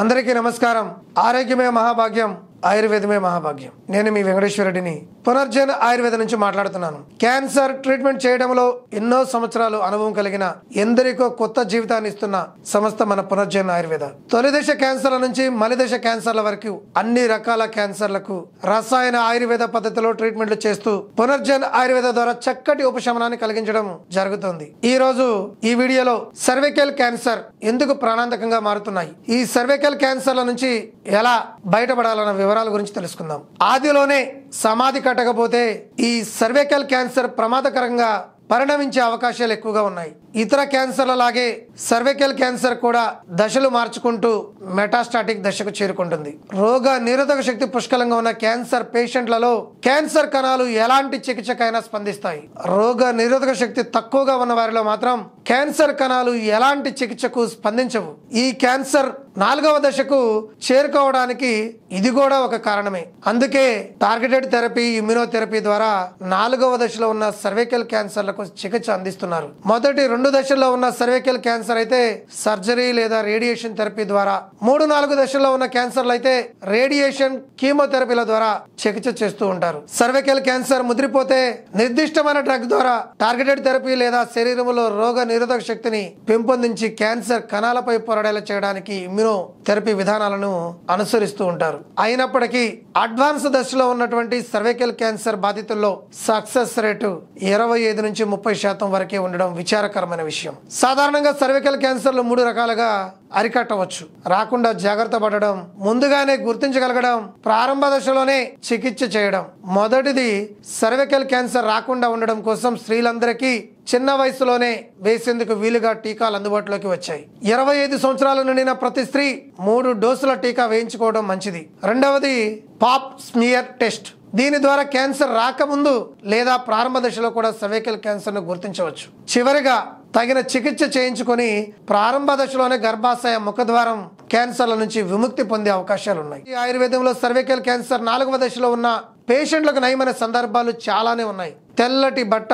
अंदर की नमस्कार आरोग्यमे महाभाग्यम ఆయుర్వేదమే మహాభాగ్యం నేను మీ రెడ్డిని పునర్జన్ ఆయుర్వేద నుంచి మాట్లాడుతున్నాను క్యాన్సర్ ట్రీట్మెంట్ చేయడంలో ఎన్నో సంవత్సరాలు అనుభవం కలిగిన ఎందరికో కొత్త జీవితాన్ని ఇస్తున్న సంస్థ మన పునర్జన్ ఆయుర్వేద తొలిదశ క్యాన్సర్ల నుంచి మలిదశ క్యాన్సర్ల వరకు అన్ని రకాల క్యాన్సర్లకు రసాయన ఆయుర్వేద పద్ధతిలో ట్రీట్మెంట్లు చేస్తూ పునర్జన్ ఆయుర్వేద ద్వారా చక్కటి ఉపశమనాన్ని కలిగించడం జరుగుతుంది ఈ రోజు ఈ వీడియోలో సర్వికల్ క్యాన్సర్ ఎందుకు ప్రాణాంతకంగా మారుతున్నాయి ఈ సర్వికల్ క్యాన్సర్ల నుంచి ఎలా బయటపడాలన్న వివరాల గురించి తెలుసుకుందాం ఆదిలోనే సమాధి కట్టకపోతే ఈ సర్వేకల్ క్యాన్సర్ ప్రమాదకరంగా పరిణమించే అవకాశాలు ఎక్కువగా ఉన్నాయి ఇతర క్యాన్సర్ల లాగే సర్వికల్ క్యాన్సర్ కూడా దశలు మార్చుకుంటూ మెటాస్టాటిక్ దశకు చేరుకుంటుంది రోగ నిరోధక శక్తి పుష్కలంగా ఉన్న క్యాన్సర్ పేషెంట్లలో క్యాన్సర్ కణాలు ఎలాంటి చికిత్సకైనా స్పందిస్తాయి రోగ నిరోధక శక్తి తక్కువగా ఉన్న వారిలో మాత్రం క్యాన్సర్ కణాలు ఎలాంటి చికిత్సకు స్పందించవు ఈ క్యాన్సర్ నాలుగవ దశకు చేరుకోవడానికి ఇది కూడా ఒక కారణమే అందుకే టార్గెటెడ్ థెరపీ ఇమ్యూనోథెరపీ ద్వారా నాలుగవ దశలో ఉన్న సర్వైకల్ క్యాన్సర్లకు చికిత్స అందిస్తున్నారు మొదటి రెండు దశల్లో ఉన్న సర్వైకల్ క్యాన్సర్ అయితే సర్జరీ లేదా రేడియేషన్ థెరపీ ద్వారా మూడు నాలుగు దశల్లో ఉన్న క్యాన్సర్లు అయితే రేడియేషన్ కీమోథెరపీల ద్వారా చికిత్స చేస్తూ ఉంటారు సర్వికల్ క్యాన్సర్ ముదిరిపోతే నిర్దిష్టమైన డ్రగ్ ద్వారా టార్గెటెడ్ థెరపీ లేదా శరీరంలో రోగ నిరోధక శక్తిని పెంపొందించి క్యాన్సర్ కణాలపై పోరాడేలా చేయడానికి ఇమ్యూనో థెరపీ విధానాలను అనుసరిస్తూ ఉంటారు అయినప్పటికీ అడ్వాన్స్ దశలో ఉన్నటువంటి సర్వైకల్ క్యాన్సర్ బాధితుల్లో సక్సెస్ రేటు ఇరవై ఐదు నుంచి ముప్పై శాతం వరకే ఉండడం విచారకరమైన విషయం సాధారణంగా సర్వైకల్ క్యాన్సర్లు మూడు రకాలుగా అరికట్టవచ్చు రాకుండా జాగ్రత్త పడడం ముందుగానే గుర్తించగలగడం ప్రారంభ దశలోనే చికిత్స చేయడం మొదటిది సర్వికల్ క్యాన్సర్ రాకుండా ఉండడం కోసం స్త్రీలందరికీ చిన్న వయసులోనే వేసేందుకు వీలుగా టీకాలు అందుబాటులోకి వచ్చాయి ఇరవై ఐదు సంవత్సరాల నిండిన ప్రతి స్త్రీ మూడు డోసుల టీకా వేయించుకోవడం మంచిది రెండవది పాప్ స్మియర్ టెస్ట్ దీని ద్వారా క్యాన్సర్ రాకముందు లేదా ప్రారంభ దశలో కూడా సవేకల్ క్యాన్సర్ను గుర్తించవచ్చు చివరిగా తగిన చికిత్స చేయించుకొని ప్రారంభ దశలోనే గర్భాశయ ముఖద్వారం క్యాన్సర్ల నుంచి విముక్తి పొందే అవకాశాలు ఉన్నాయి ఈ ఆయుర్వేదంలో సర్వేకల్ క్యాన్సర్ నాలుగవ దశలో ఉన్న పేషెంట్లకు నయమైన సందర్భాలు చాలానే ఉన్నాయి తెల్లటి బట్ట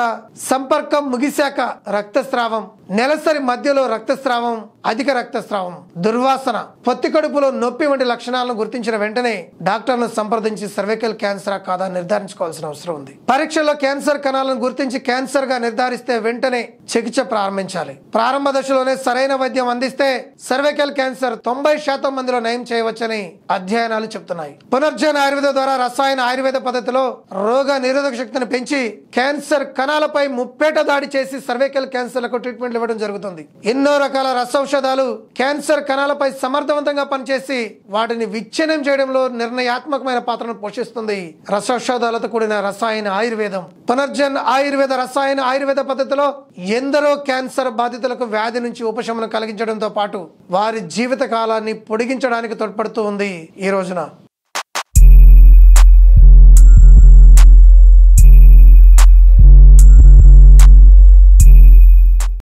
సంపర్కం ముగిశాక రక్తస్రావం నెలసరి మధ్యలో రక్తస్రావం అధిక రక్తస్రావం దుర్వాసన పొత్తి కడుపులో నొప్పి వంటి లక్షణాలను గుర్తించిన వెంటనే డాక్టర్ను సంప్రదించి సర్వైకల్ క్యాన్సరా కాదా నిర్ధారించుకోవాల్సిన అవసరం ఉంది పరీక్షలో క్యాన్సర్ కణాలను గుర్తించి క్యాన్సర్ గా నిర్ధారిస్తే వెంటనే చికిత్స ప్రారంభించాలి ప్రారంభ దశలోనే సరైన వైద్యం అందిస్తే సర్వైకల్ క్యాన్సర్ తొంభై శాతం మందిలో నయం చేయవచ్చని అధ్యయనాలు చెప్తున్నాయి పునర్జన ఆయుర్వేద ద్వారా రసాయన ఆయుర్వేద పద్ధతిలో రోగ నిరోధక శక్తిని పెంచి క్యాన్సర్ కణాలపై ముప్పేట దాడి చేసి సర్వైకల్ క్యాన్సర్లకు ట్రీట్మెంట్లు ఇవ్వడం జరుగుతుంది ఎన్నో రకాల రసౌషధాలు క్యాన్సర్ కణాలపై సమర్థవంతంగా పనిచేసి వాటిని విచ్ఛిన్నం చేయడంలో నిర్ణయాత్మకమైన పాత్రను పోషిస్తుంది రసౌషధాలతో కూడిన రసాయన ఆయుర్వేదం పునర్జన్ ఆయుర్వేద రసాయన ఆయుర్వేద పద్ధతిలో ఎందరో క్యాన్సర్ బాధితులకు వ్యాధి నుంచి ఉపశమనం కలిగించడంతో పాటు వారి జీవిత కాలాన్ని పొడిగించడానికి తోడ్పడుతూ ఉంది ఈ రోజున